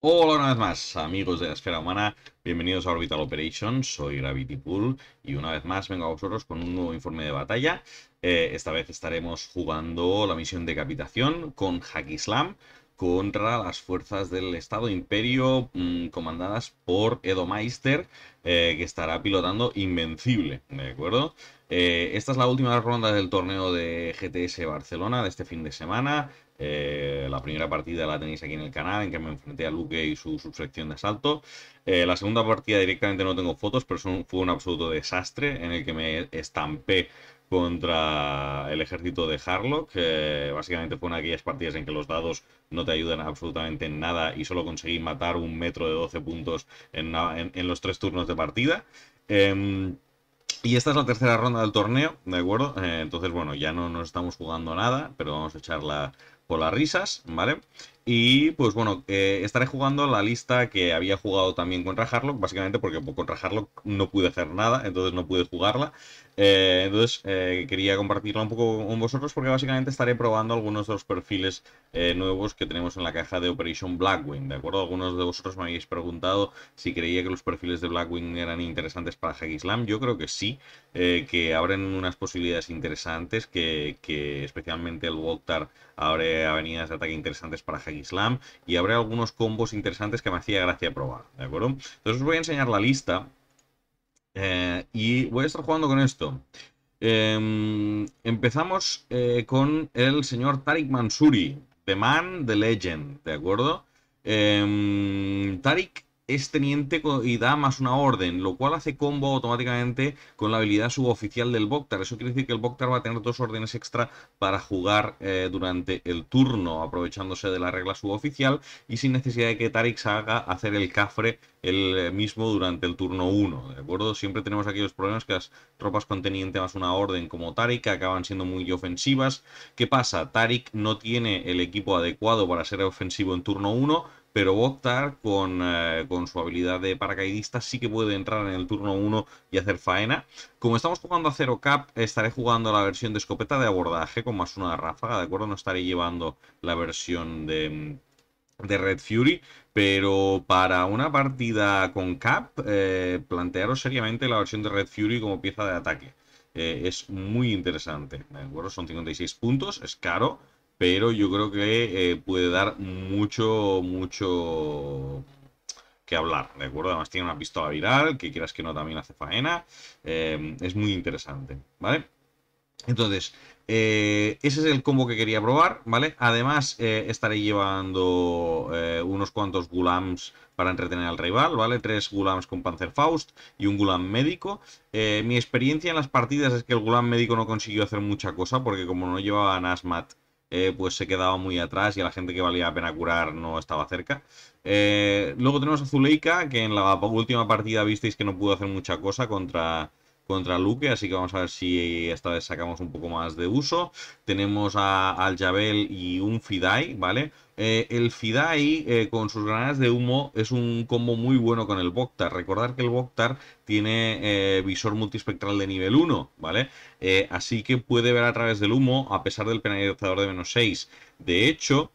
Hola una vez más amigos de la esfera humana, bienvenidos a Orbital Operations, soy Gravity Pool y una vez más vengo a vosotros con un nuevo informe de batalla. Eh, esta vez estaremos jugando la misión de capitación con Hack Slam contra las fuerzas del Estado Imperio mm, comandadas por Edo Meister eh, que estará pilotando Invencible, ¿de acuerdo? Eh, esta es la última ronda del torneo de GTS Barcelona de este fin de semana. Eh, la primera partida la tenéis aquí en el canal, en que me enfrenté a Luque y su subsección de asalto. Eh, la segunda partida directamente no tengo fotos, pero fue un absoluto desastre en el que me estampé contra el ejército de Harlock. básicamente fue una de aquellas partidas en que los dados no te ayudan absolutamente en nada y solo conseguí matar un metro de 12 puntos en, los tres turnos de partida. Em, y esta es la tercera ronda del torneo, ¿de acuerdo? Eh, entonces, bueno, ya no nos estamos jugando nada, pero vamos a echarla la, por las risas, ¿vale? Y pues bueno, eh, estaré jugando la lista que había jugado también contra Harlock, básicamente porque contra Harlock no pude hacer nada, entonces no pude jugarla. Eh, entonces eh, quería compartirla un poco con vosotros porque básicamente estaré probando algunos de los perfiles nuevos que tenemos en la caja de Operation Blackwing, ¿de acuerdo? Algunos de vosotros me habéis preguntado si creía que los perfiles de Blackwing eran interesantes para Hack Yo creo que sí, que abren unas posibilidades interesantes, que, especialmente el Walktar abre avenidas de ataque interesantes para Hack Islam y habrá algunos combos interesantes que me hacía gracia probar, ¿de acuerdo? Entonces os voy a enseñar la lista eh, y voy a estar jugando con esto. Em, empezamos eh, con el señor Tariq Mansuri, The Man, The Legend, ¿de acuerdo? Em, Tariq es teniente y da más una orden, lo cual hace combo automáticamente con la habilidad suboficial del Bokhtar... Eso quiere decir que el Bokhtar va a tener dos órdenes extra para jugar eh, durante el turno, aprovechándose de la regla suboficial y sin necesidad de que Tarix haga hacer el cafre el eh, mismo durante el turno 1, ¿de acuerdo? Siempre tenemos aquellos problemas que las tropas con teniente más una orden como Tarik acaban siendo muy ofensivas. ¿Qué pasa? Tarik no tiene el equipo adecuado para ser ofensivo en turno 1, pero Bogtar, eh, con, su habilidad de paracaidista sí que puede entrar en el turno 1 y hacer faena. Como estamos jugando a 0 cap, estaré jugando la versión de escopeta de abordaje con más una ráfaga, ¿de acuerdo? No estaré llevando la versión de, Red Fury, pero para una partida con cap, eh, plantearos seriamente la versión de Red Fury como pieza de ataque. Eh, es muy interesante. ¿de acuerdo? Son 56 puntos, es caro, pero yo creo que eh, puede dar mucho, mucho que hablar, ¿de acuerdo? Además tiene una pistola viral, que quieras que no también hace faena, eh, es muy interesante, ¿vale? Entonces, eh, ese es el combo que quería probar, ¿vale? Además, estaré llevando unos cuantos gulams para entretener al rival, ¿vale? Tres gulams con Panzerfaust y un gulam médico. mi experiencia en las partidas es que el gulam médico no consiguió hacer mucha cosa, porque como no llevaba nasmat eh, pues se quedaba muy atrás y a la gente que valía la pena curar no estaba cerca. Eh, luego tenemos a Zuleika, que en la última partida visteis que no pudo hacer mucha cosa contra contra Luque, así que vamos a ver si esta vez sacamos un poco más de uso. Tenemos al Jabel y un Fidai, ¿vale? Eh, el Fidai eh, con sus granadas de humo es un combo muy bueno con el Boktar. Recordar que el Boktar tiene eh, visor multispectral de nivel 1, ¿vale? así que puede ver a través del humo a pesar del penalizador de menos 6. De hecho,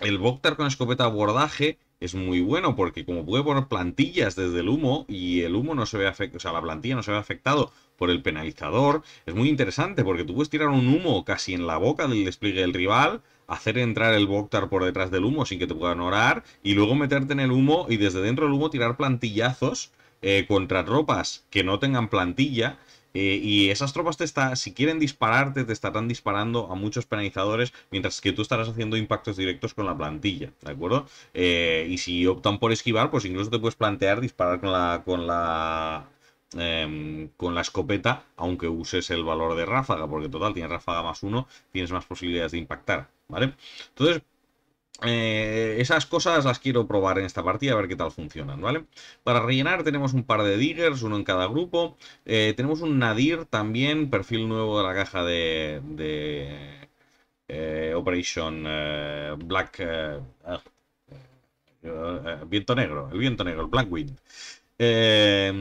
el Boktar con escopeta abordaje es muy bueno porque como puede poner plantillas desde el humo y el humo no se ve afectado, o sea, la plantilla no se ve afectado por el penalizador, es muy interesante porque tú puedes tirar un humo casi en la boca del despliegue del rival, hacer entrar el Boktar por detrás del humo sin que te puedan orar y luego meterte en el humo y desde dentro del humo tirar plantillazos eh, contra ropas que no tengan plantilla eh, y esas tropas te están, si quieren dispararte, te estarán disparando a muchos penalizadores, mientras que tú estarás haciendo impactos directos con la plantilla, ¿de acuerdo? Eh, y si optan por esquivar, pues incluso te puedes plantear disparar con la, con la em, con la escopeta, aunque uses el valor de ráfaga, porque total, tienes ráfaga más uno, tienes más posibilidades de impactar, ¿vale? Entonces, eh, esas cosas las quiero probar en esta partida, a ver qué tal funcionan, ¿vale? Para rellenar tenemos un par de diggers, uno en cada grupo. Eh, tenemos un nadir también, perfil nuevo de la caja de, eh, Operation Black... Ah, viento negro, el viento negro, el Black Wind. Eh,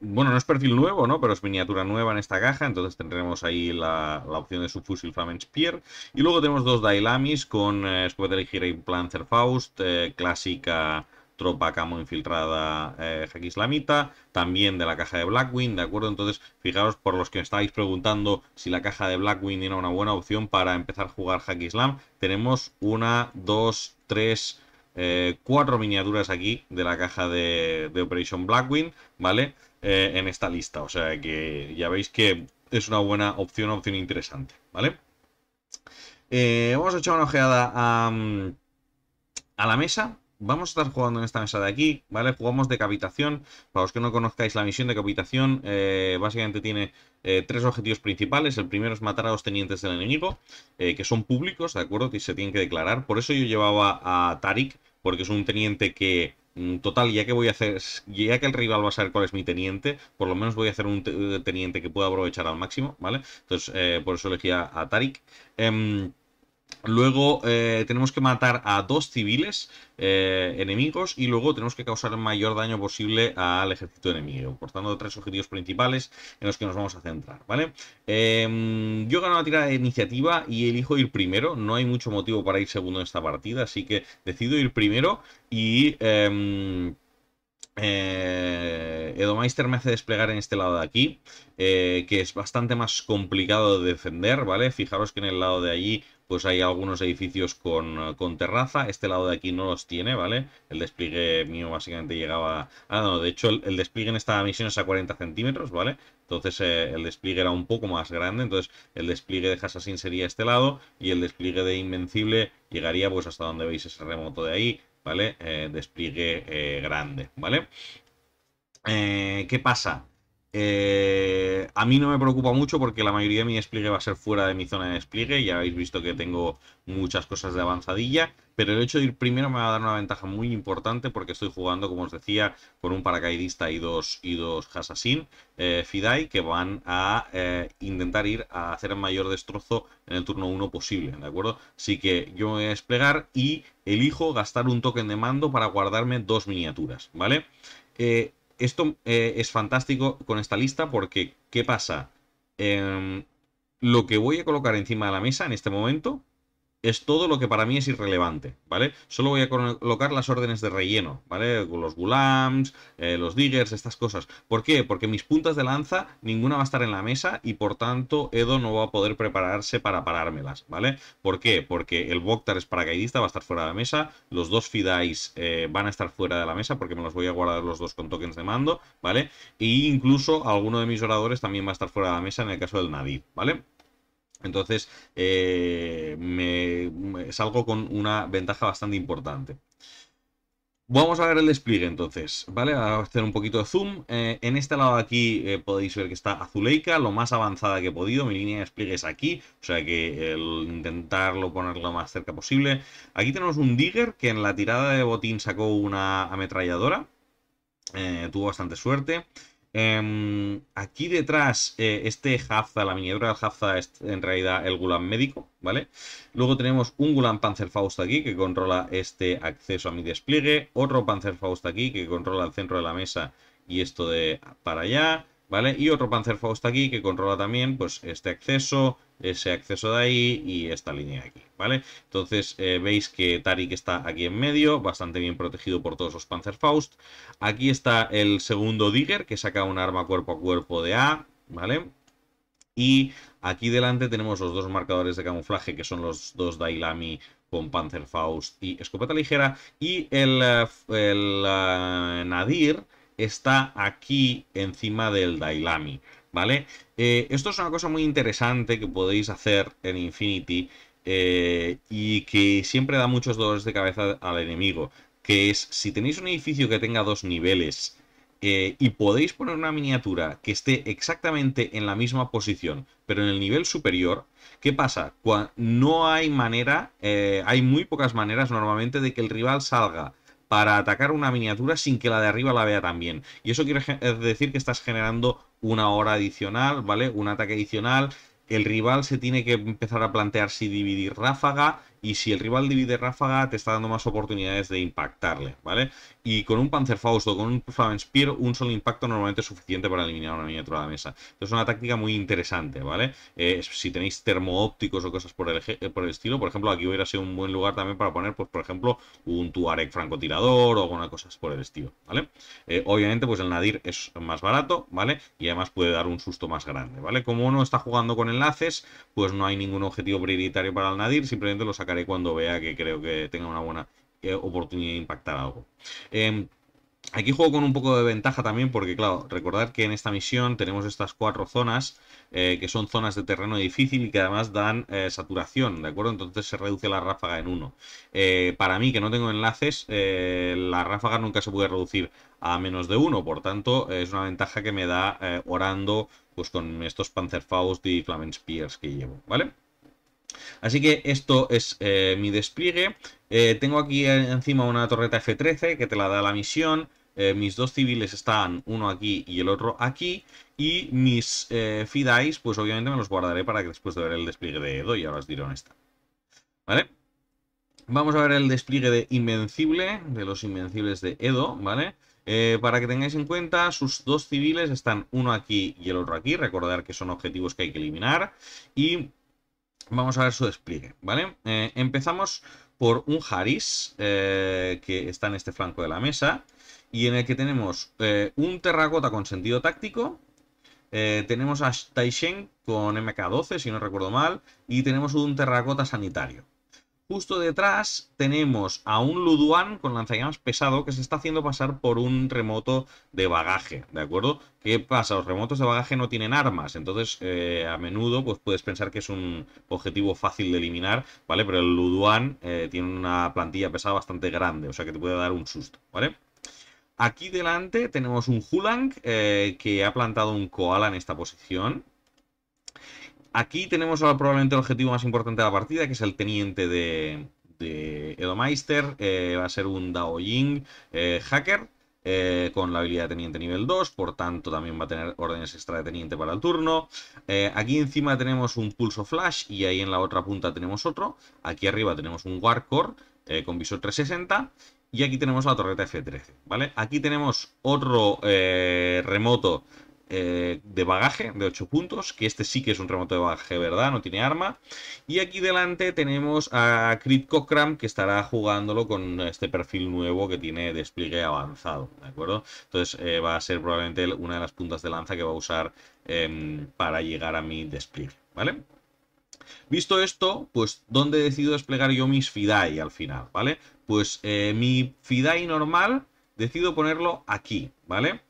bueno, no es perfil nuevo, ¿no? Pero es miniatura nueva en esta caja, entonces tendremos ahí la, opción de su subfusil Spear. Y luego tenemos dos Dailamis con eh, de elegir y Faust Faust, eh, clásica tropa camo infiltrada eh, hack islamita, también de la caja de Blackwing, ¿de acuerdo? Entonces, fijaros por los que estáis preguntando si la caja de Blackwing era una buena opción para empezar a jugar hack tenemos una, dos, tres... Eh, cuatro miniaturas aquí de la caja de, Operation Blackwing, ¿vale? Eh, en esta lista, o sea que ya veis que es una buena opción, opción interesante, ¿vale? Eh, vamos a echar una ojeada a, mm, a la mesa, vamos a estar jugando en esta mesa de aquí, ¿vale? Jugamos decapitación. Para los que no conozcáis la misión de Capitación, eh, básicamente tiene eh, tres objetivos principales. El primero es matar a los tenientes del enemigo, eh, que son públicos, ¿de acuerdo? Y se tienen que declarar. Por eso yo llevaba a Tarik, porque es un teniente que... Mm, total, ya que voy a hacer, ya que el rival va a saber cuál es mi teniente, por lo menos voy a hacer un teniente que pueda aprovechar al máximo, ¿vale? Entonces, por eso elegí a, a Tarik. Em, Luego eh, tenemos que matar a dos civiles eh, enemigos y luego tenemos que causar el mayor daño posible al ejército enemigo. Portando tres objetivos principales en los que nos vamos a centrar, ¿vale? Em, yo gano la tirada de iniciativa y elijo ir primero. No hay mucho motivo para ir segundo en esta partida, así que decido ir primero y... Em, eh, me hace desplegar en este lado de aquí, eh, que es bastante más complicado de defender, ¿vale? Fijaros que en el lado de allí pues hay algunos edificios eh, con, terraza. Este lado de aquí no los tiene, ¿vale? El despliegue mío básicamente llegaba... Ah, no, de hecho el, despliegue en esta misión es a 40 centímetros, ¿vale? Entonces eh, el despliegue era un poco más grande, entonces el despliegue de Hassassin sería este lado y el despliegue de Invencible llegaría pues hasta donde veis ese remoto de ahí, ¿vale? Eh, despliegue grande, ¿vale? ¿Qué pasa? Eh, a mí no me preocupa mucho porque la mayoría de mi despliegue va a ser fuera de mi zona de despliegue. Ya habéis visto que tengo muchas cosas de avanzadilla. Pero el hecho de ir primero me va a dar una ventaja muy importante porque estoy jugando, como os decía, con un paracaidista y dos, y dos eh, Fidai que van a eh, intentar ir a hacer el mayor destrozo en el turno 1 posible, ¿de acuerdo? Así que yo me voy a desplegar y elijo gastar un token de mando para guardarme dos miniaturas, ¿vale? Eh, esto eh, es fantástico con esta lista porque, ¿qué pasa? Em, lo que voy a colocar encima de la mesa en este momento es todo lo que para mí es irrelevante, ¿vale? Solo voy a colocar las órdenes de relleno, ¿vale? Los gulams, eh, los diggers, estas cosas. ¿Por qué? Porque mis puntas de lanza, ninguna va a estar en la mesa y por tanto Edo no va a poder prepararse para parármelas, ¿vale? ¿Por qué? Porque el Boktar es paracaidista, va a estar fuera de la mesa, los dos Fidais eh, van a estar fuera de la mesa porque me los voy a guardar los dos con tokens de mando, ¿vale? E incluso alguno de mis oradores también va a estar fuera de la mesa en el caso del Nadir, ¿vale? Entonces, eh, me, salgo con una ventaja bastante importante. Vamos a ver el despliegue entonces, ¿vale? A hacer un poquito de zoom. Eh, en este lado de aquí eh, podéis ver que está Azuleica, lo más avanzada que he podido. Mi línea de despliegue es aquí, o sea que intentarlo poner lo más cerca posible. Aquí tenemos un Digger que en la tirada de botín sacó una ametralladora. tuvo bastante suerte. Em, aquí detrás, eh, este Hafza, la miniatura del Hafza es en realidad el Gulam médico, ¿vale? Luego tenemos un Gulam Panzerfaust aquí que controla este acceso a mi despliegue, otro Panzerfaust aquí que controla el centro de la mesa y esto de para allá. ¿vale? Y otro Panzerfaust aquí que controla también pues este acceso, ese acceso de ahí y esta línea de aquí, ¿vale? Entonces eh, veis que Tarik está aquí en medio, bastante bien protegido por todos los Panzerfaust. Aquí está el segundo Digger que saca un arma cuerpo a cuerpo de A, ¿vale? Y aquí delante tenemos los dos marcadores de camuflaje, que son los dos Dailami con Panzerfaust y escopeta ligera. Y el, eh, eh, Nadir, está aquí encima del Dailami, ¿vale? Eh, esto es una cosa muy interesante que podéis hacer en Infinity eh, y que siempre da muchos dolores de cabeza al enemigo, que es si tenéis un edificio que tenga dos niveles eh, y podéis poner una miniatura que esté exactamente en la misma posición, pero en el nivel superior, ¿qué pasa? no hay manera, hay muy pocas maneras normalmente de que el rival salga para atacar una miniatura sin que la de arriba la vea también. Y eso quiere decir que estás generando una hora adicional, ¿vale? Un ataque adicional. El rival se tiene que empezar a plantear si dividir ráfaga y si el rival divide ráfaga te está dando más oportunidades de impactarle, ¿vale? Y con un Panzerfaust o con un spear un solo impacto normalmente es suficiente para eliminar una miniatura de la mesa. Entonces es una táctica muy interesante, ¿vale? Eh, si tenéis termoópticos o cosas eh, por el, estilo, por ejemplo, aquí hubiera sido un buen lugar también para poner, pues por ejemplo, un Tuareg francotirador o alguna cosa por el estilo, ¿vale? Eh, obviamente, pues el Nadir es más barato, ¿vale? Y además puede dar un susto más grande, ¿vale? Como uno está jugando con enlaces, pues no hay ningún objetivo prioritario para el Nadir, simplemente lo sacaré cuando vea que creo que tenga una buena eh, oportunidad de impactar algo. Em, aquí juego con un poco de ventaja también porque, claro, recordad que en esta misión tenemos estas cuatro zonas eh, que son zonas de terreno difícil y que además dan eh, saturación, ¿de acuerdo? Entonces se reduce la ráfaga en uno. para mí, que no tengo enlaces, la ráfaga nunca se puede reducir a menos de uno, por tanto es una ventaja que me da orando pues con estos Panzerfaust y Spears que llevo, ¿vale? Así que esto es eh, mi despliegue. Eh, tengo aquí encima una torreta F13 que te la da la misión. Eh, mis dos civiles están uno aquí y el otro aquí. Y mis eh, pues obviamente me los guardaré para que después de ver el despliegue de Edo y ahora os diré dónde está. ¿Vale? Vamos a ver el despliegue de Invencible, de los Invencibles de Edo, ¿vale? para que tengáis en cuenta, sus dos civiles están uno aquí y el otro aquí. Recordar que son objetivos que hay que eliminar. Y Vamos a ver su despliegue, ¿vale? Eh, empezamos por un Haris, eh, que está en este flanco de la mesa, y en el que tenemos eh, un Terracota con sentido táctico, tenemos a Taisheng con MK12, si no recuerdo mal, y tenemos un Terracota sanitario, Justo detrás tenemos a un Luduan con lanzallamas pesado que se está haciendo pasar por un remoto de bagaje, ¿de acuerdo? ¿Qué pasa? Los remotos de bagaje no tienen armas, entonces eh, a menudo pues, puedes pensar que es un objetivo fácil de eliminar, ¿vale? Pero el Luduan eh, tiene una plantilla pesada bastante grande, o sea que te puede dar un susto, ¿vale? Aquí delante tenemos un Hulang eh, que ha plantado un Koala en esta posición, Aquí tenemos probablemente el objetivo más importante de la partida, que es el teniente de, Edomeister. Eh, va a ser un Daoying eh, hacker. Eh, con la habilidad de teniente nivel 2, por tanto también va a tener órdenes extra de teniente para el turno. Eh, aquí encima tenemos un pulso flash y ahí en la otra punta tenemos otro. Aquí arriba tenemos un Warcore con visor 360 y aquí tenemos la torreta F13, ¿vale? Aquí tenemos otro remoto eh, de bagaje de 8 puntos, que este sí que es un remoto de bagaje, ¿verdad? No tiene arma. Y aquí delante tenemos a Crit Cochran, que estará jugándolo con este perfil nuevo que tiene despliegue avanzado, ¿de acuerdo? Entonces eh, va a ser probablemente una de las puntas de lanza que va a usar em, para llegar a mi despliegue, ¿vale? Visto esto, pues, ¿dónde decido desplegar yo mis Fidai al final, ¿vale? Pues eh, mi Fidai normal decido ponerlo aquí, ¿vale?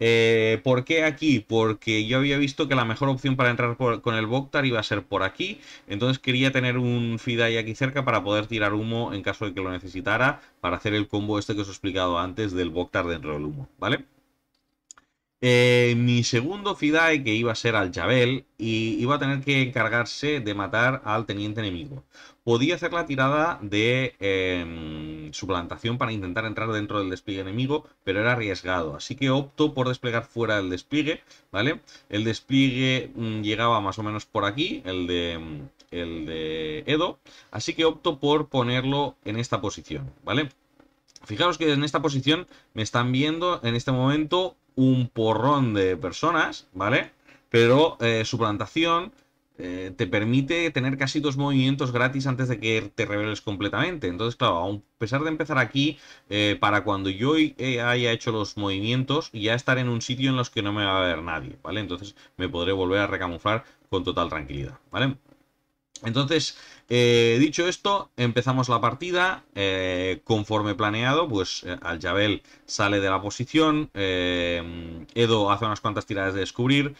Eh, ¿Por qué aquí? Porque yo había visto que la mejor opción para entrar con el Boctar iba a ser por aquí, entonces quería tener un Fidai aquí cerca para poder tirar humo en caso de que lo necesitara, para hacer el combo este que os he explicado antes del Boctar dentro del humo, ¿vale? Eh, mi segundo FIDAe que iba a ser al Jabel, y iba a tener que encargarse de matar al teniente enemigo. Podía hacer la tirada de su em, suplantación para intentar entrar dentro del despliegue enemigo, pero era arriesgado. Así que opto por desplegar fuera del despliegue, ¿vale? El despliegue mm, llegaba más o menos por aquí, el de, mm, el de Edo. Así que opto por ponerlo en esta posición, ¿vale? Fijaros que en esta posición me están viendo en este momento un porrón de personas, ¿vale? Pero eh, su plantación eh, te permite tener casi dos movimientos gratis antes de que te reveles completamente. Entonces, claro, a pesar de empezar aquí, eh, para cuando yo haya hecho los movimientos, ya estaré en un sitio en los que no me va a ver nadie, ¿vale? Entonces me podré volver a recamuflar con total tranquilidad, ¿vale? Entonces, eh, dicho esto, empezamos la partida. Eh, conforme planeado, pues eh, al Jabel sale de la posición. Edo hace unas cuantas tiradas de descubrir.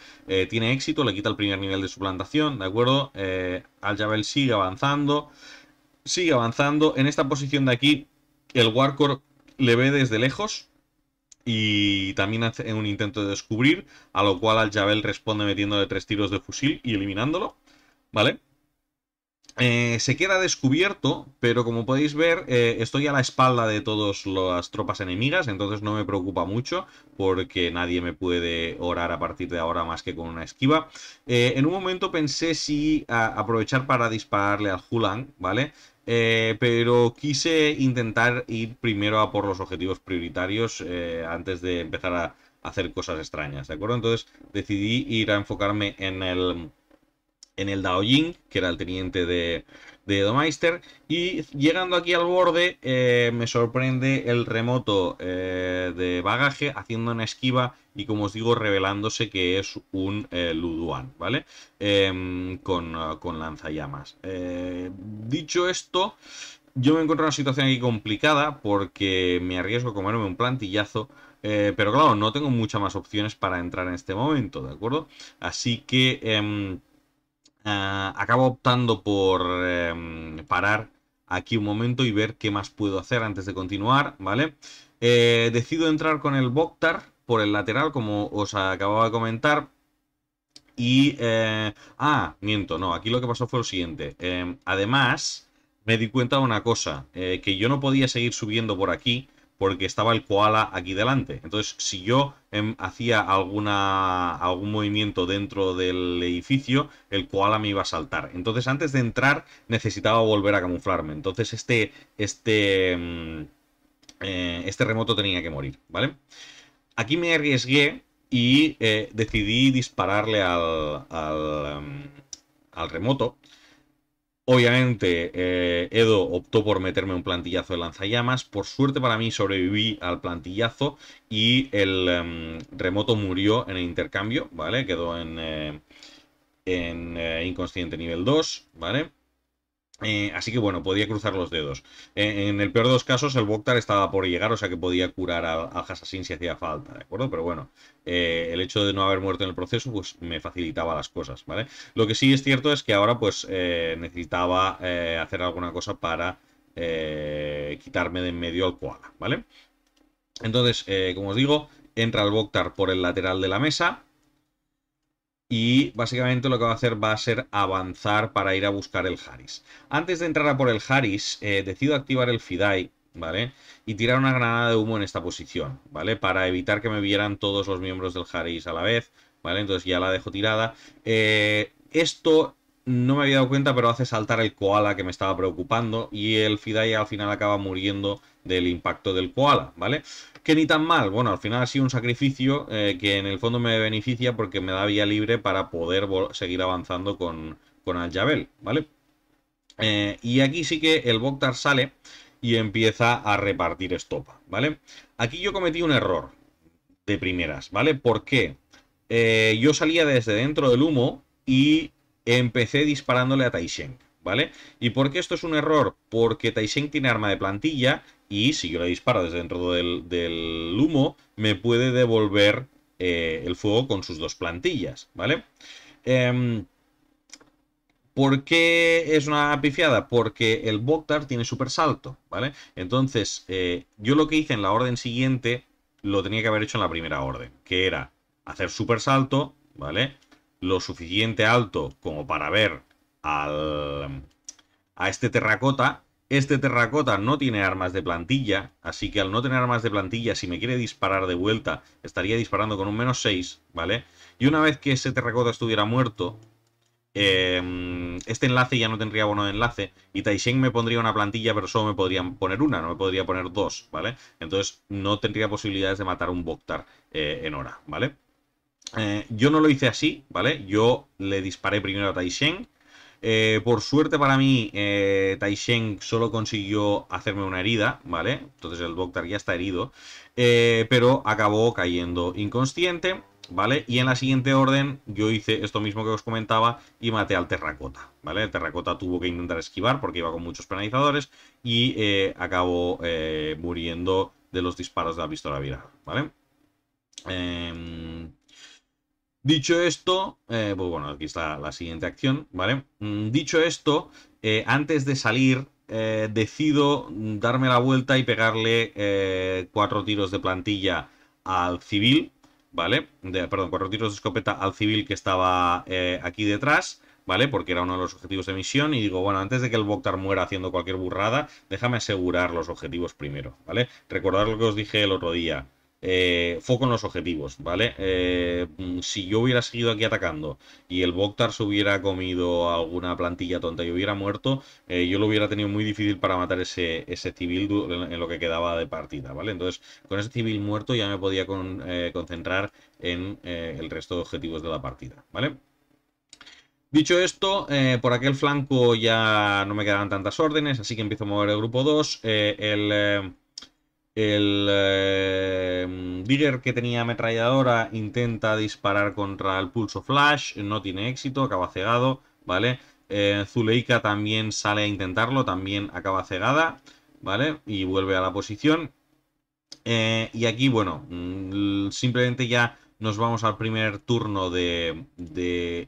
tiene éxito, le quita el primer nivel de su plantación, ¿de acuerdo? al Jabel sigue avanzando. Sigue avanzando. En esta posición de aquí, el Warcor le ve desde lejos. Y también hace un intento de descubrir, a lo cual al Jabel responde metiéndole tres tiros de fusil y eliminándolo. ¿Vale? Eh, se queda descubierto, pero como podéis ver, eh, estoy a la espalda de todas las tropas enemigas, entonces no me preocupa mucho, porque nadie me puede orar a partir de ahora más que con una esquiva. Eh, en un momento pensé si aprovechar para dispararle al Hulang, ¿vale? pero quise intentar ir primero a por los objetivos prioritarios antes de empezar a hacer cosas extrañas, ¿de acuerdo? Entonces decidí ir a enfocarme en el en el Daoyin, que era el teniente de, de Domeister. Y llegando aquí al borde, eh, me sorprende el remoto eh, de bagaje haciendo una esquiva y, como os digo, revelándose que es un eh, Luduan, ¿vale? Em, con, con lanzallamas. dicho esto, yo me encuentro en una situación aquí complicada porque me arriesgo a comerme un plantillazo. pero claro, no tengo muchas más opciones para entrar en este momento, ¿de acuerdo? Así que em, Ah, acabo optando por em, parar aquí un momento y ver qué más puedo hacer antes de continuar, ¿vale? Eh, decido entrar con el Boktar por el lateral, como os acababa de comentar. Y... Eh, ah, miento, no, aquí lo que pasó fue lo siguiente. Em, además, me di cuenta de una cosa, eh, que yo no podía seguir subiendo por aquí porque estaba el koala aquí delante. Entonces, si yo em, hacía alguna, algún movimiento dentro del edificio, el koala me iba a saltar. Entonces, antes de entrar, necesitaba volver a camuflarme. Entonces, este, este, em, eh, este remoto tenía que morir, ¿vale? Aquí me arriesgué y eh, decidí dispararle al, al em, remoto Obviamente, eh, Edo optó por meterme un plantillazo de lanzallamas. Por suerte para mí sobreviví al plantillazo y el em, remoto murió en el intercambio, ¿vale? Quedó en, eh, en eh, inconsciente nivel 2, ¿vale? Eh, así que bueno, podía cruzar los dedos. Eh, en el peor de los casos, el Boktar estaba por llegar, o sea que podía curar al, al si hacía falta, ¿de acuerdo? Pero bueno, eh, el hecho de no haber muerto en el proceso, pues me facilitaba las cosas, ¿vale? Lo que sí es cierto es que ahora, pues, necesitaba hacer alguna cosa para quitarme de en medio al koala, ¿vale? Entonces, como os digo, entra el Boktar por el lateral de la mesa y básicamente lo que va a hacer va a ser avanzar para ir a buscar el Haris. Antes de entrar a por el Haris, eh, decido activar el Fidai, ¿vale? Y tirar una granada de humo en esta posición, ¿vale? Para evitar que me vieran todos los miembros del Haris a la vez, ¿vale? Entonces ya la dejo tirada. Eh, esto no me había dado cuenta, pero hace saltar el koala que me estaba preocupando y el Fidai al final acaba muriendo del impacto del koala, ¿vale? vale que ni tan mal. Bueno, al final ha sido un sacrificio eh, que en el fondo me beneficia porque me da vía libre para poder seguir avanzando con, con jabel ¿vale? Eh, y aquí sí que el Boktar sale y empieza a repartir estopa, ¿vale? Aquí yo cometí un error de primeras, ¿vale? ¿Por qué? Eh, yo salía desde dentro del humo y empecé disparándole a Taisheng, ¿vale? ¿Y por qué esto es un error? Porque Taisheng tiene arma de plantilla y si yo le disparo desde dentro del, humo, me puede devolver eh, el fuego con sus dos plantillas, ¿vale? Em, ¿Por qué es una pifiada? Porque el Bogtar tiene super salto, ¿vale? Entonces, eh, yo lo que hice en la orden siguiente lo tenía que haber hecho en la primera orden, que era hacer super salto, ¿vale? Lo suficiente alto como para ver al, a este terracota, este terracota no tiene armas de plantilla, así que al no tener armas de plantilla, si me quiere disparar de vuelta, estaría disparando con un menos 6, ¿vale? Y una vez que ese terracota estuviera muerto, em, este enlace ya no tendría bono de enlace y Taisheng me pondría una plantilla, pero solo me podrían poner una, no me podría poner dos, ¿vale? Entonces no tendría posibilidades de matar un Boktar eh, en hora, ¿vale? Eh, yo no lo hice así, ¿vale? Yo le disparé primero a Taisheng. Eh, por suerte para mí, eh, Tai solo consiguió hacerme una herida, ¿vale? Entonces el doctor ya está herido, eh, pero acabó cayendo inconsciente, ¿vale? Y en la siguiente orden yo hice esto mismo que os comentaba y maté al Terracota, ¿vale? El Terracota tuvo que intentar esquivar porque iba con muchos penalizadores y acabó muriendo de los disparos de la pistola viral, ¿vale? Eh, Dicho esto, eh, pues bueno, aquí está la siguiente acción, ¿vale? Mm, dicho esto, eh, antes de salir, eh, decido darme la vuelta y pegarle cuatro tiros de plantilla al civil, ¿vale? perdón, cuatro tiros de escopeta al civil que estaba aquí detrás. ¿Vale? Porque era uno de los objetivos de misión y digo, bueno, antes de que el Bogtar muera haciendo cualquier burrada, déjame asegurar los objetivos primero, ¿vale? Recordar lo que os dije el otro día. Eh, foco en los objetivos, ¿vale? Eh, mm, si yo hubiera seguido aquí atacando y el Boktar se hubiera comido alguna plantilla tonta y hubiera muerto, eh, yo lo hubiera tenido muy difícil para matar ese, ese civil en lo que quedaba de partida, ¿vale? Entonces, con ese civil muerto ya me podía concentrar en el resto de objetivos de la partida, ¿vale? Dicho esto, por aquel flanco ya no me quedaban tantas órdenes, así que empiezo a mover el grupo 2. el, el eh, que tenía ametralladora intenta disparar contra el pulso flash, no tiene éxito, acaba cegado, ¿vale? Eh, Zuleika también sale a intentarlo, también acaba cegada, ¿vale? Y vuelve a la posición. Eh, y aquí, bueno, mm, simplemente ya nos vamos al primer turno de,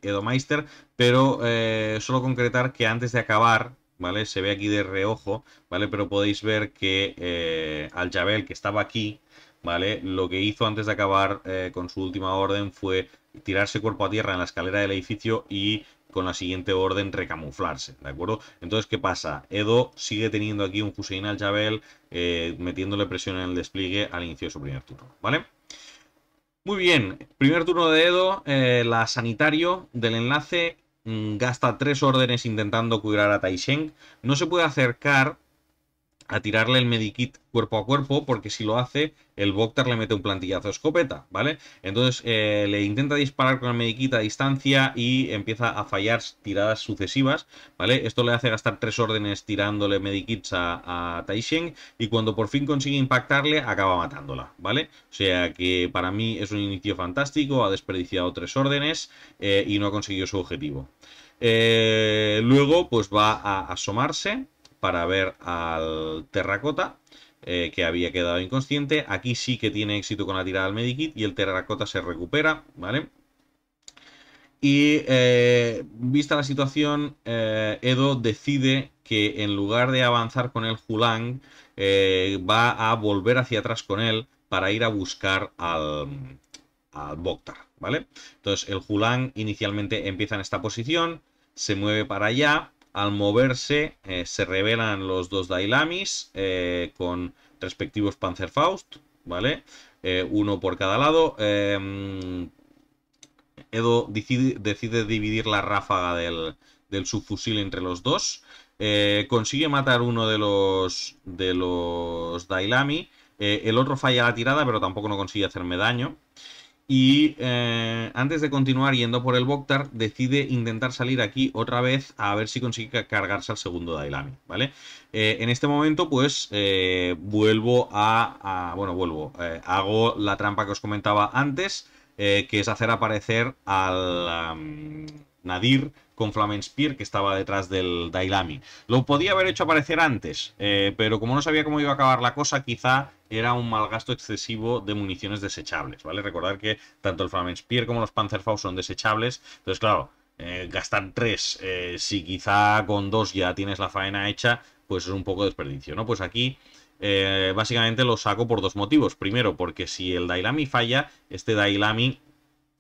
Edomeister, pero eh, solo concretar que antes de acabar ¿vale? Se ve aquí de reojo, ¿vale? Pero podéis ver que eh, al Jabel, que estaba aquí, ¿vale? Lo que hizo antes de acabar eh, con su última orden fue tirarse cuerpo a tierra en la escalera del edificio y con la siguiente orden recamuflarse, ¿de acuerdo? Entonces, ¿qué pasa? Edo sigue teniendo aquí un Hussein al Jabel eh, metiéndole presión en el despliegue al inicio de su primer turno, ¿vale? Muy bien, primer turno de Edo, la sanitario del enlace gasta tres órdenes intentando cuidar a Taisheng. No se puede acercar a tirarle el medikit cuerpo a cuerpo, porque si lo hace, el Boktar le mete un plantillazo escopeta, ¿vale? Entonces eh, le intenta disparar con el medikit a distancia y empieza a fallar tiradas sucesivas, ¿vale? Esto le hace gastar tres órdenes tirándole medikits a, Taisheng y cuando por fin consigue impactarle, acaba matándola, ¿vale? O sea que para mí es un inicio fantástico, ha desperdiciado tres órdenes eh, y no ha conseguido su objetivo. Eh, luego pues va a asomarse para ver al Terracota, eh, que había quedado inconsciente. Aquí sí que tiene éxito con la tirada al Medikit y el Terracota se recupera, ¿vale? Y eh, vista la situación, eh, Edo decide que en lugar de avanzar con el Hulang, va a volver hacia atrás con él para ir a buscar al, al ¿vale? Entonces el Hulang inicialmente empieza en esta posición, se mueve para allá, al moverse eh, se revelan los dos Dailamis eh, con respectivos Panzerfaust, ¿vale? Eh, uno por cada lado. Edo decide, dividir la ráfaga del, subfusil entre los dos. consigue matar uno de los, de los Dailami. el otro falla la tirada, pero tampoco no consigue hacerme daño. Y eh, antes de continuar yendo por el Bogtar, decide intentar salir aquí otra vez a ver si consigue cargarse al segundo Dailami, ¿vale? Eh, en este momento, pues, eh, vuelvo a, Bueno, vuelvo. hago la trampa que os comentaba antes, que es hacer aparecer al Nadir con Flamenspear, que estaba detrás del Dailami. Lo podía haber hecho aparecer antes, pero como no sabía cómo iba a acabar la cosa, quizá era un mal gasto excesivo de municiones desechables, ¿vale? Recordar que tanto el Flamenspierre como los Panzerfaust son desechables, entonces claro, eh, gastar tres, eh, si quizá con dos ya tienes la faena hecha, pues es un poco desperdicio, ¿no? Pues aquí eh, básicamente lo saco por dos motivos. Primero, porque si el Dailami falla, este Dailami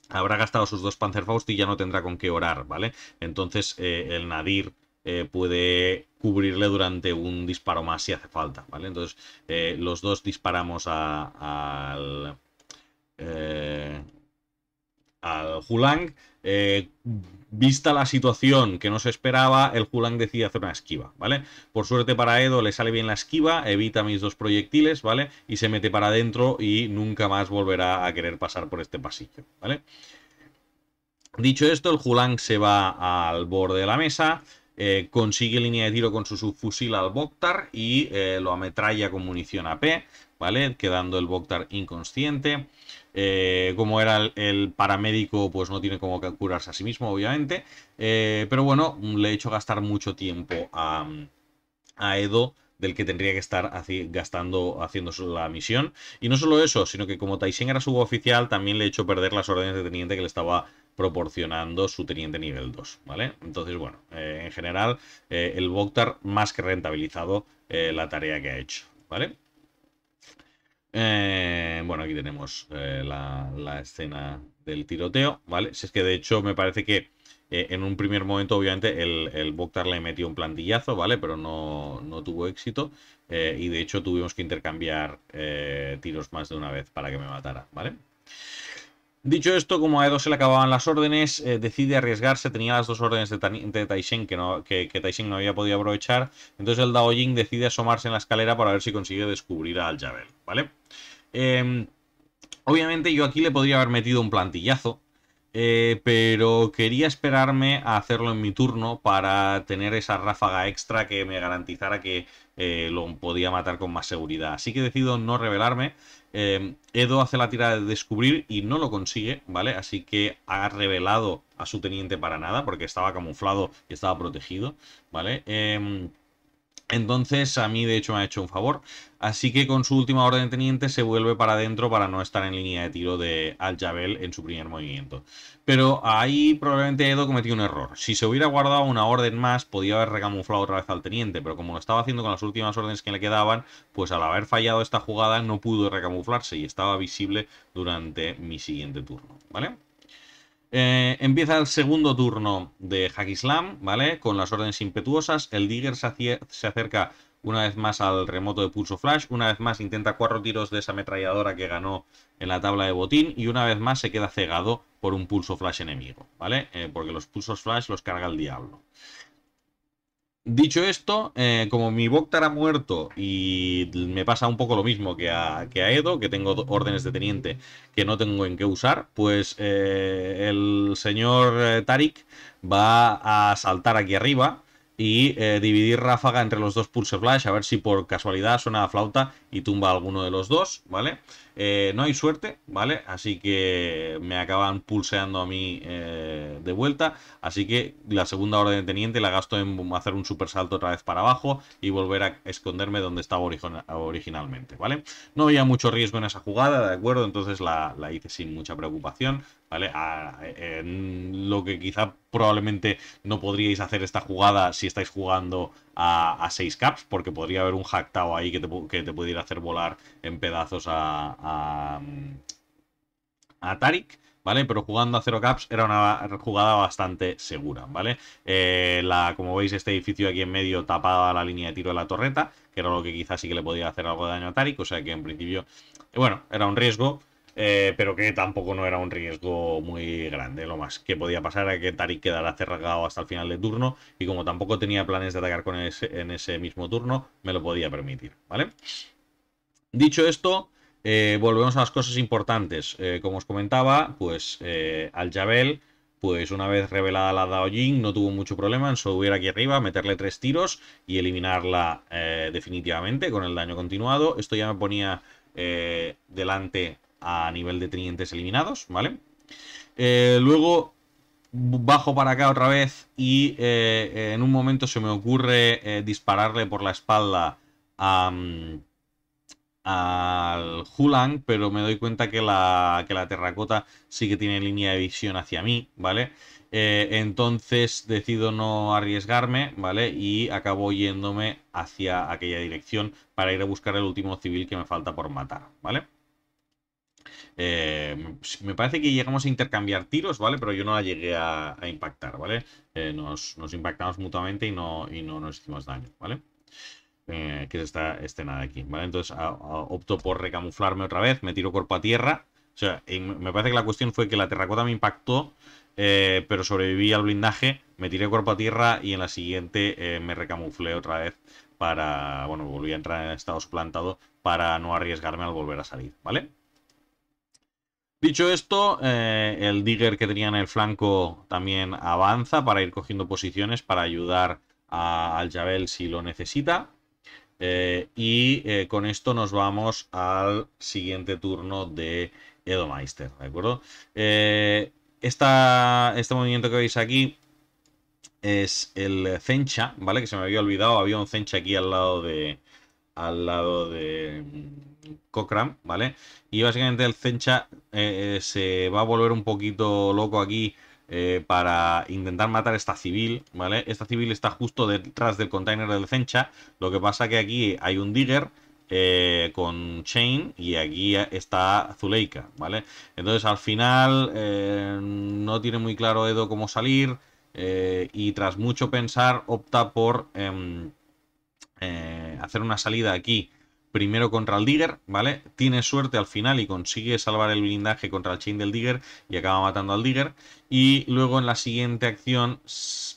habrá gastado sus dos Panzerfaust y ya no tendrá con qué orar, ¿vale? Entonces el Nadir... Eh, puede cubrirle durante un disparo más si hace falta, ¿vale? Entonces, eh, los dos disparamos al... Eh, al Hulang. vista la situación que no se esperaba, el Hulang decide hacer una esquiva, ¿vale? Por suerte para Edo le sale bien la esquiva, evita mis dos proyectiles, ¿vale? Y se mete para adentro y nunca más volverá a querer pasar por este pasillo, ¿vale? Dicho esto, el Hulang se va al borde de la mesa, eh, consigue línea de tiro con su subfusil al Boktar y eh, lo ametralla con munición AP, ¿vale? Quedando el Boktar inconsciente. Eh, como era el, paramédico, pues no tiene como que curarse a sí mismo, obviamente. pero bueno, le he hecho gastar mucho tiempo a, Edo del que tendría que estar gastando haciendo la misión. Y no solo eso, sino que como Taishin era suboficial, también le he hecho perder las órdenes de teniente que le estaba proporcionando su teniente nivel 2, ¿vale? Entonces, bueno, eh, en general, eh, el Voktar más que rentabilizado eh, la tarea que ha hecho, ¿vale? bueno, aquí tenemos la, escena del tiroteo, ¿vale? Si es que de hecho me parece que en un primer momento, obviamente, el, el le metió un plantillazo, ¿vale? Pero no, tuvo éxito. y de hecho tuvimos que intercambiar tiros más de una vez para que me matara, ¿vale? vale Dicho esto, como a Edo se le acababan las órdenes, eh, decide arriesgarse, tenía las dos órdenes de, de que, no, no había podido aprovechar, entonces el Daoying decide asomarse en la escalera para ver si consigue descubrir al Javel, ¿vale? Em, obviamente yo aquí le podría haber metido un plantillazo, eh, pero quería esperarme a hacerlo en mi turno para tener esa ráfaga extra que me garantizara que eh, lo podía matar con más seguridad. Así que decido no revelarme eh, Edo hace la tira de descubrir y no lo consigue, ¿vale? Así que ha revelado a su teniente para nada porque estaba camuflado y estaba protegido, ¿vale? Em, entonces a mí de hecho me ha hecho un favor, así que con su última orden teniente se vuelve para adentro para no estar en línea de tiro de Al-Jabel en su primer movimiento. Pero ahí probablemente Edo cometió un error. Si se hubiera guardado una orden más, podía haber recamuflado otra vez al teniente, pero como lo estaba haciendo con las últimas órdenes que le quedaban, pues al haber fallado esta jugada no pudo recamuflarse y estaba visible durante mi siguiente turno, ¿vale? Eh, empieza el segundo turno de Hackislam, ¿vale? Con las órdenes impetuosas. El Digger se, acerca una vez más al remoto de Pulso Flash. Una vez más intenta cuatro tiros de esa ametralladora que ganó en la tabla de botín. Y una vez más se queda cegado por un Pulso Flash enemigo, ¿vale? Eh, porque los Pulsos Flash los carga el diablo. Dicho esto, eh, como mi Voktar ha muerto y me pasa un poco lo mismo que a, que Edo, que tengo órdenes de teniente que no tengo en qué usar, pues eh, el señor eh, Tarik va a saltar aquí arriba y dividir ráfaga entre los dos Pulse Flash, a ver si por casualidad suena la flauta y tumba alguno de los dos, ¿vale? vale eh, no hay suerte, ¿vale? Así que me acaban pulseando a mí eh, de vuelta. Así que la segunda orden de teniente la gasto en hacer un supersalto salto otra vez para abajo y volver a esconderme donde estaba originalmente, ¿vale? No había mucho riesgo en esa jugada, ¿de acuerdo? Entonces la, hice sin mucha preocupación, ¿vale? Ah, lo que quizá probablemente no podríais hacer esta jugada si estáis jugando a, 6 caps, porque podría haber un hacktao ahí que te, pudiera hacer volar en pedazos a, a, Tarik. ¿Vale? Pero jugando a 0 caps era una jugada bastante segura, ¿vale? Eh, la, como veis, este edificio aquí en medio tapaba la línea de tiro de la torreta, que era lo que quizás sí que le podía hacer algo de daño a Tarik, o sea que en principio, eh, bueno, era un riesgo, eh, pero que tampoco no era un riesgo muy grande. Lo más que podía pasar era que Tarik quedara cerrado hasta el final de turno y como tampoco tenía planes de atacar con ese, en ese mismo turno, me lo podía permitir, ¿vale? Dicho esto, eh, volvemos a las cosas importantes. Eh, como os comentaba, pues al Jabel pues una vez revelada la Jing no tuvo mucho problema en subir aquí arriba, meterle tres tiros y eliminarla definitivamente con el daño continuado. Esto ya me ponía delante a nivel de tenientes eliminados, ¿vale? Eh, luego bajo para acá otra vez y eh, eh, en un momento se me ocurre dispararle por la espalda mm, al Hulang, pero me doy cuenta que la, la terracota sí que tiene línea de visión hacia mí, ¿vale? entonces decido no arriesgarme, ¿vale? Y acabo yéndome hacia aquella dirección para ir a buscar el último civil que me falta por matar, ¿vale? Eh, pues, me parece que llegamos a intercambiar tiros, ¿vale? Pero yo no la llegué a, impactar, ¿vale? Eh, nos, impactamos mutuamente y no, y no nos hicimos daño, ¿vale? Eh, que es esta, este aquí, ¿vale? Entonces opto por recamuflarme otra vez, me tiro cuerpo a tierra. O sea, me parece que la cuestión fue que la terracota me impactó, pero sobreviví al blindaje, me tiré cuerpo a tierra y en la siguiente me recamuflé otra vez para, bueno, volví a entrar en estado suplantado para no arriesgarme al volver a salir, ¿vale? Dicho esto, eh, el digger que tenía en el flanco también avanza para ir cogiendo posiciones para ayudar al Javel si lo necesita. Eh, y eh, con esto nos vamos al siguiente turno de Edomeister, ¿de acuerdo? este movimiento que veis aquí es el Zencha, ¿vale? Que se me había olvidado, había un Zencha aquí al lado de, al lado de mm, cochran ¿vale? Y básicamente el Zencha eh, eh, se va a volver un poquito loco aquí eh, para intentar matar a esta civil, ¿vale? Esta civil está justo detrás del container del Zencha, lo que pasa que aquí hay un digger con Chain y aquí está Zuleika, ¿vale? Entonces al final no tiene muy claro Edo cómo salir y tras mucho pensar opta por em, hacer una salida aquí primero contra el Digger, ¿vale? Tiene suerte al final y consigue salvar el blindaje contra el Chain del Digger y acaba matando al Digger. Y luego en la siguiente acción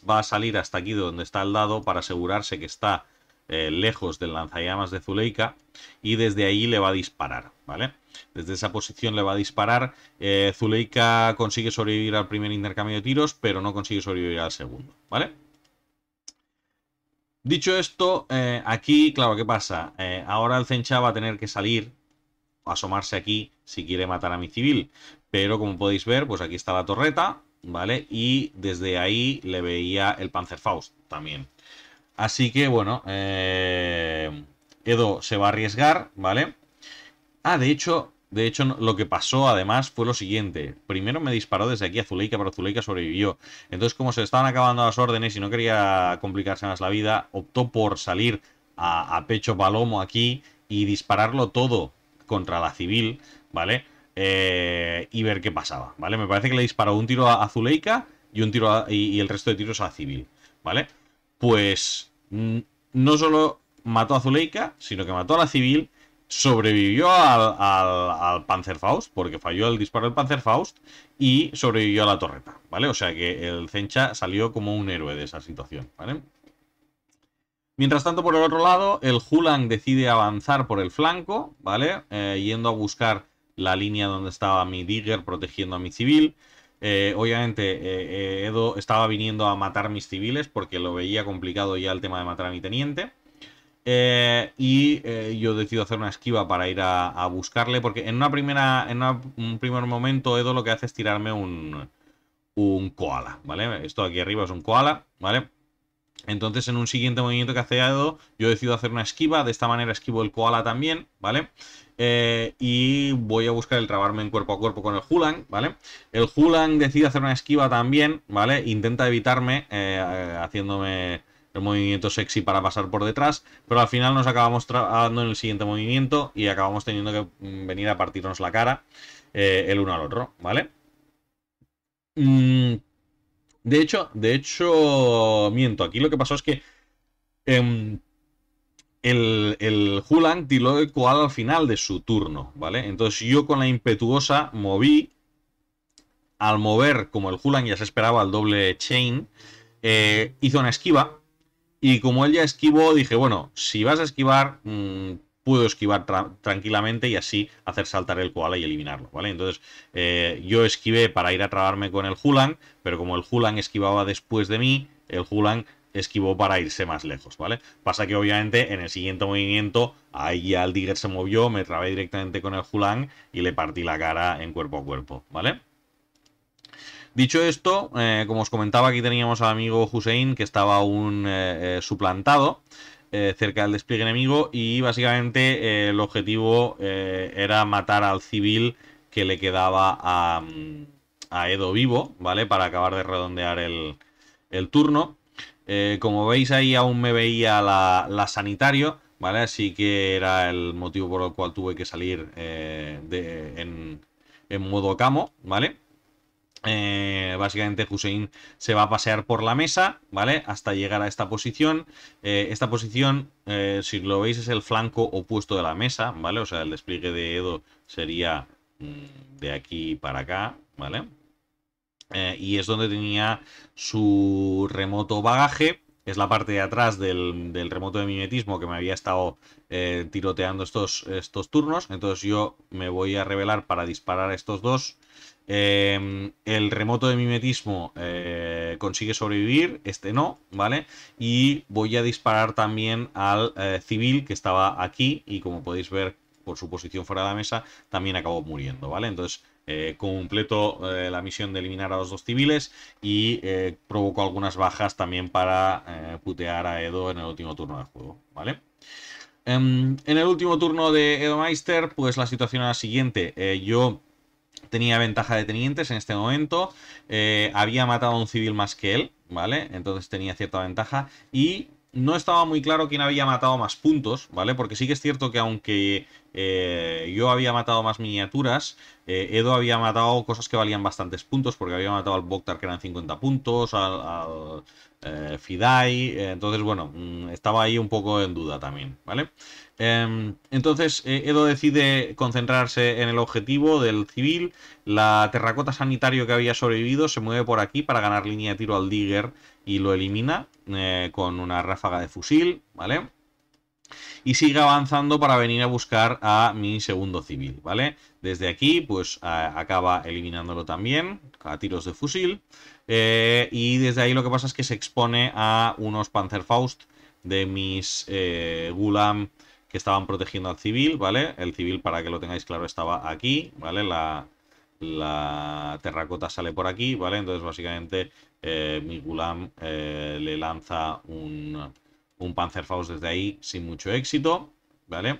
va a salir hasta aquí donde está el dado para asegurarse que está eh, lejos del lanzallamas de Zuleika y desde ahí le va a disparar, ¿vale? Desde esa posición le va a disparar. Eh, Zuleika consigue sobrevivir al primer intercambio de tiros, pero no consigue sobrevivir al segundo, ¿vale? Dicho esto, eh, aquí, claro, ¿qué pasa? Eh, ahora el Zencha va a tener que salir asomarse aquí si quiere matar a mi civil. Pero como podéis ver, pues aquí está la torreta, ¿vale? Y desde ahí le veía el Panzerfaust también. Así que, bueno, eh, Edo se va a arriesgar, ¿vale? Ah, de hecho, de hecho, lo que pasó además fue lo siguiente. Primero me disparó desde aquí a Zuleika, pero Zuleika sobrevivió. Entonces, como se estaban acabando las órdenes y no quería complicarse más la vida, optó por salir a, pecho palomo aquí y dispararlo todo contra la civil, ¿vale? Eh, y ver qué pasaba, ¿vale? Me parece que le disparó un tiro a, Zuleika y, un tiro y, el resto de tiros a civil, ¿vale? Pues mm, no solo mató a Zuleika, sino que mató a la civil sobrevivió al, al, al, Panzerfaust, porque falló el disparo del Panzerfaust, y sobrevivió a la torreta, ¿vale? O sea que el Zencha salió como un héroe de esa situación, ¿vale? Mientras tanto, por el otro lado, el Hulang decide avanzar por el flanco, ¿vale? Eh, yendo a buscar la línea donde estaba mi Digger protegiendo a mi civil. Eh, obviamente, eh, Edo estaba viniendo a matar mis civiles porque lo veía complicado ya el tema de matar a mi teniente. Eh, y eh, yo decido hacer una esquiva para ir a, buscarle, porque en, una primera, en un primer momento Edo lo que hace es tirarme un, koala, ¿vale? Esto aquí arriba es un koala, ¿vale? Entonces en un siguiente movimiento que hace Edo, yo decido hacer una esquiva, de esta manera esquivo el koala también, ¿vale? Eh, y voy a buscar el trabarme en cuerpo a cuerpo con el Hulang, ¿vale? El Hulang decide hacer una esquiva también, ¿vale? Intenta evitarme haciéndome el movimiento sexy para pasar por detrás, pero al final nos acabamos dando en el siguiente movimiento y acabamos teniendo que mm, venir a partirnos la cara eh, el uno al otro, ¿vale? Mm, de hecho, de hecho, miento, aquí lo que pasó es que em, el, el Hulang tiró el koala al final de su turno, ¿vale? Entonces yo con la impetuosa moví, al mover como el Hulang ya se esperaba el doble chain, eh, hizo una esquiva y como él ya esquivó, dije, bueno, si vas a esquivar, mm, puedo esquivar tranquilamente y así hacer saltar el koala y eliminarlo, ¿vale? Entonces eh, yo esquivé para ir a trabarme con el Hulan, pero como el hulang esquivaba después de mí, el hulang esquivó para irse más lejos, ¿vale? Pasa que obviamente en el siguiente movimiento ahí ya el Digger se movió, me trabé directamente con el hulang y le partí la cara en cuerpo a cuerpo, ¿vale? Dicho esto, eh, como os comentaba, aquí teníamos al amigo Hussein, que estaba aún eh, eh, suplantado cerca del despliegue enemigo, y básicamente el objetivo era matar al civil que le quedaba mm, a, Edo vivo, ¿vale? Para acabar de redondear el, turno. como veis ahí aún me veía la, sanitario, ¿vale? Así que era el motivo por el cual tuve que salir de, en, modo camo, ¿vale? vale eh, básicamente Hussein se va a pasear por la mesa, ¿vale? Hasta llegar a esta posición. Eh, esta posición, eh, si lo veis, es el flanco opuesto de la mesa, ¿vale? O sea, el despliegue de Edo sería mm, de aquí para acá, ¿vale? y es donde tenía su remoto bagaje. Es la parte de atrás del, remoto de mimetismo que me había estado tiroteando estos, estos turnos. Entonces yo me voy a revelar para disparar a estos dos. Em, el remoto de mimetismo eh, consigue sobrevivir, este no, ¿vale? Y voy a disparar también al eh, civil que estaba aquí y como podéis ver por su posición fuera de la mesa, también acabó muriendo, ¿vale? Entonces eh, completo la misión de eliminar a los dos civiles y provoco algunas bajas también para putear a Edo en el último turno del juego, ¿vale? Em, en el último turno de Edo Meister, pues la situación era la siguiente. yo tenía ventaja de tenientes en este momento, eh, había matado a un civil más que él, ¿vale? Entonces tenía cierta ventaja y no estaba muy claro quién había matado más puntos, ¿vale? Porque sí que es cierto que aunque eh, yo había matado más miniaturas, eh, Edo había matado cosas que valían bastantes puntos, porque había matado al Boktar que eran 50 puntos, al, eh, Fidai. Eh, entonces, bueno, mm, estaba ahí un poco en duda también, ¿vale? Em, entonces, eh, Edo decide concentrarse en el objetivo del civil. La terracota sanitario que había sobrevivido se mueve por aquí para ganar línea de tiro al Digger y lo elimina con una ráfaga de fusil, ¿vale? y sigue avanzando para venir a buscar a mi segundo civil, ¿vale? Desde aquí, pues acaba eliminándolo también a tiros de fusil. Eh, y desde ahí lo que pasa es que se expone a unos Panzerfaust de mis eh, Gulam que estaban protegiendo al civil, ¿vale? El civil, para que lo tengáis claro, estaba aquí, ¿vale? La, terracota sale por aquí, ¿vale? Entonces, básicamente, eh, mi Gulam le lanza un, un Panzerfaust desde ahí sin mucho éxito, ¿vale?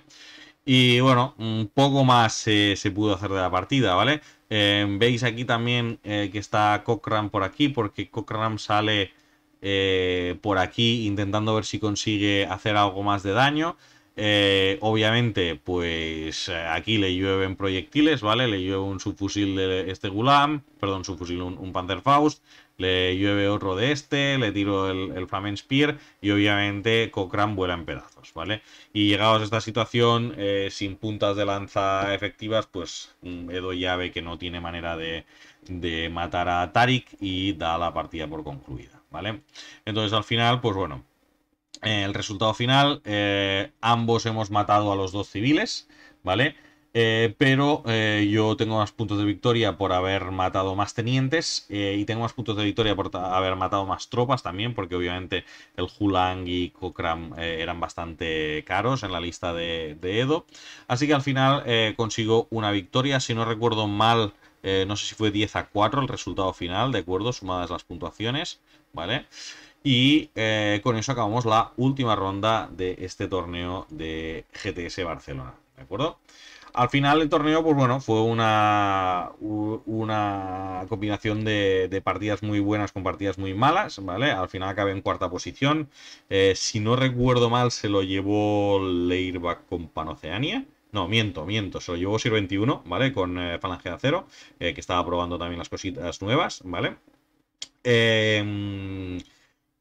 Y bueno, un poco más se pudo hacer de la partida, ¿vale? Em, veis aquí también eh, que está Cochran por aquí, porque Cochran sale eh, por aquí intentando ver si consigue hacer algo más de daño. Eh, obviamente, pues aquí le llueven proyectiles, ¿vale? Le llueve un subfusil de este Gulam, perdón, subfusil, un, un Panzerfaust, le llueve otro de este, le tiro el, el Flamen Spear y obviamente Cochrane vuela en pedazos, ¿vale? Y llegados a esta situación, eh, sin puntas de lanza efectivas, pues Edo ya ve que no tiene manera de, matar a Tarik y da la partida por concluida, ¿vale? Entonces al final, pues bueno, eh, el resultado final, eh, ambos hemos matado a los dos civiles, ¿vale? vale eh, pero eh, yo tengo más puntos de victoria por haber matado más tenientes eh, y tengo más puntos de victoria por haber matado más tropas también, porque obviamente el Hulang y Kokram eran bastante caros en la lista de, Edo. Así que al final consigo una victoria, si no recuerdo mal, no sé si fue 10 a 4 el resultado final, ¿de acuerdo? Sumadas las puntuaciones, ¿vale? Y con eso acabamos la última ronda de este torneo de GTS Barcelona, ¿de acuerdo? Al final el torneo, pues bueno, fue una, una combinación de, partidas muy buenas con partidas muy malas, ¿vale? Al final acabé en cuarta posición. Eh, si no recuerdo mal, se lo llevó Leirback con Panoceania. No, miento, miento. Se lo llevó Sir 21, ¿vale? Con eh, Falange de Acero, eh, que estaba probando también las cositas nuevas, ¿vale? Eh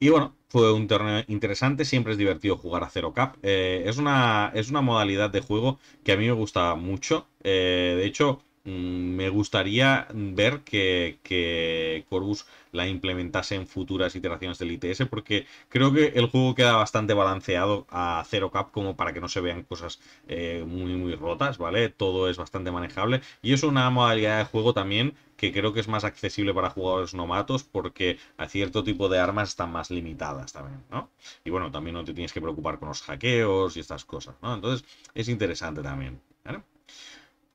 y bueno, fue un torneo interesante, siempre es divertido jugar a Zero Cap. Eh, es, una, es una modalidad de juego que a mí me gusta mucho. Eh, de hecho, Mm, me gustaría ver que, que, Corbus la implementase en futuras iteraciones del ITS, porque creo que el juego queda bastante balanceado a cero cap, como para que no se vean cosas eh, muy, muy rotas, ¿vale? Todo es bastante manejable y es una modalidad de juego también que creo que es más accesible para jugadores nomatos porque a cierto tipo de armas están más limitadas también, ¿no? Y bueno, también no te tienes que preocupar con los hackeos y estas cosas, ¿no? Entonces es interesante también, ¿vale?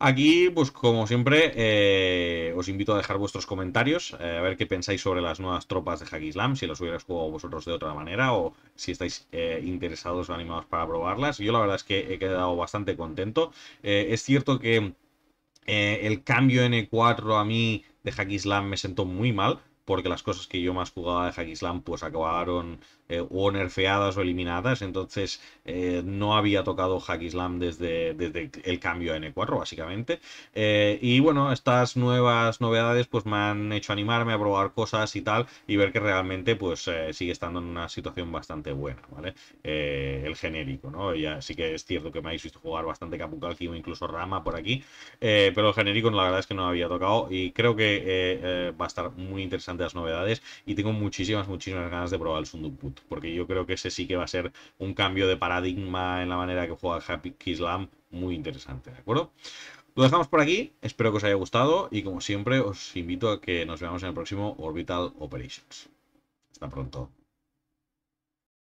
Aquí, pues como siempre, eh, os invito a dejar vuestros comentarios, eh, a ver qué pensáis sobre las nuevas tropas de Hack Islam, si las hubierais jugado vosotros de otra manera o si estáis eh, interesados o animados para probarlas. Yo la verdad es que he quedado bastante contento. es cierto que el cambio N4 a mí de Hack Islam me sentó muy mal, porque las cosas que yo más jugaba de Hack Islam pues acabaron eh, o nerfeadas o eliminadas, entonces eh, no había tocado Hack Islam desde, desde el cambio a N4 básicamente. Eh, y bueno, estas nuevas novedades pues me han hecho animarme a probar cosas y tal y ver que realmente pues sigue estando en una situación bastante buena, ¿vale? el genérico, ¿no? Ya sí que es cierto que me habéis visto jugar bastante Capucalcio o incluso Rama por aquí, pero el genérico la verdad es que no había tocado y creo que va a estar muy interesante las novedades y tengo muchísimas, muchísimas ganas de probar el Put porque yo creo que ese sí que va a ser un cambio de paradigma en la manera que juega Happy Islam muy interesante, ¿de acuerdo? Lo dejamos por aquí, espero que os haya gustado y como siempre os invito a que nos veamos en el próximo Orbital Operations. Hasta pronto.